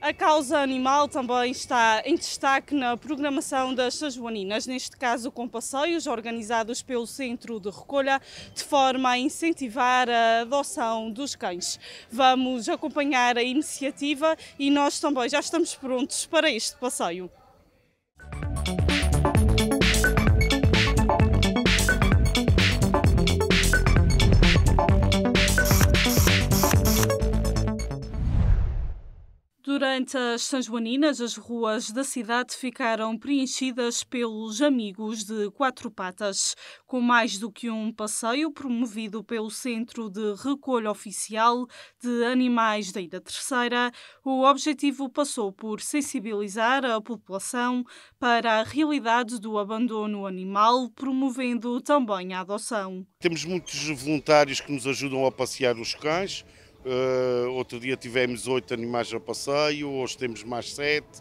A causa animal também está em destaque na programação das Sajuaninas, neste caso com passeios organizados pelo Centro de Recolha, de forma a incentivar a adoção dos cães. Vamos acompanhar a iniciativa e nós também já estamos prontos para este passeio. Durante as sanjuaninas, as ruas da cidade ficaram preenchidas pelos amigos de quatro patas, com mais do que um passeio promovido pelo Centro de Recolha Oficial de Animais da Ida Terceira. O objetivo passou por sensibilizar a população para a realidade do abandono animal, promovendo também a adoção. Temos muitos voluntários que nos ajudam a passear os cães Uh, outro dia tivemos oito animais a passeio, hoje temos mais sete.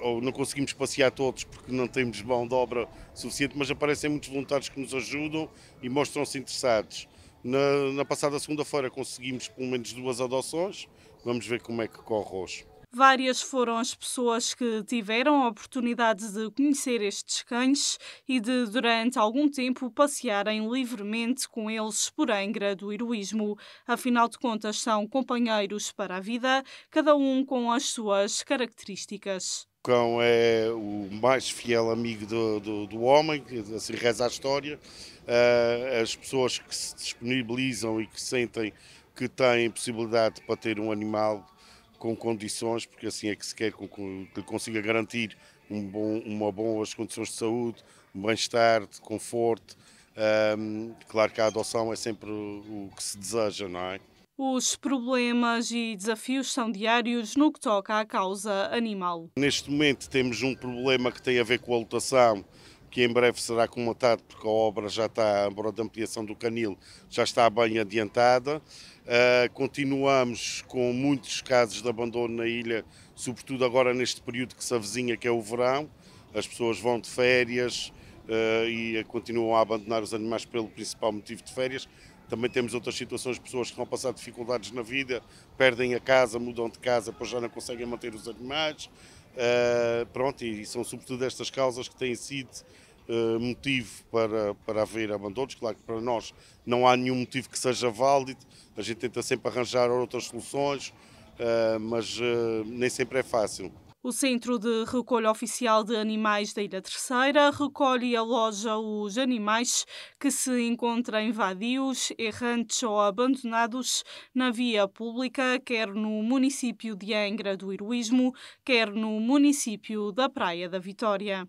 Ou não conseguimos passear todos porque não temos mão de obra suficiente, mas aparecem muitos voluntários que nos ajudam e mostram-se interessados. Na, na passada segunda-feira conseguimos pelo menos duas adoções, vamos ver como é que corre hoje. Várias foram as pessoas que tiveram a oportunidade de conhecer estes cães e de, durante algum tempo, passearem livremente com eles por Angra do heroísmo. Afinal de contas, são companheiros para a vida, cada um com as suas características. O cão é o mais fiel amigo do, do, do homem, assim reza a história. Ah, as pessoas que se disponibilizam e que sentem que têm possibilidade para ter um animal com condições, porque assim é que se quer que consiga garantir um bom, uma boas condições de saúde, um bem-estar, de conforto. Um, claro que a adoção é sempre o, o que se deseja, não é? Os problemas e desafios são diários no que toca à causa animal. Neste momento temos um problema que tem a ver com a lotação que em breve será comatado, porque a obra já está, a obra de ampliação do canil já está bem adiantada. Uh, continuamos com muitos casos de abandono na ilha, sobretudo agora neste período que se avizinha, que é o verão. As pessoas vão de férias uh, e continuam a abandonar os animais pelo principal motivo de férias. Também temos outras situações, pessoas que vão passar dificuldades na vida, perdem a casa, mudam de casa, pois já não conseguem manter os animais. Uh, pronto, e são sobretudo estas causas que têm sido uh, motivo para, para haver abandonos. Claro que para nós não há nenhum motivo que seja válido, a gente tenta sempre arranjar outras soluções, uh, mas nem sempre é fácil. O Centro de Recolha Oficial de Animais da Ilha Terceira recolhe e aloja os animais que se encontram vadios, errantes ou abandonados na via pública, quer no município de Angra do Heroísmo, quer no município da Praia da Vitória.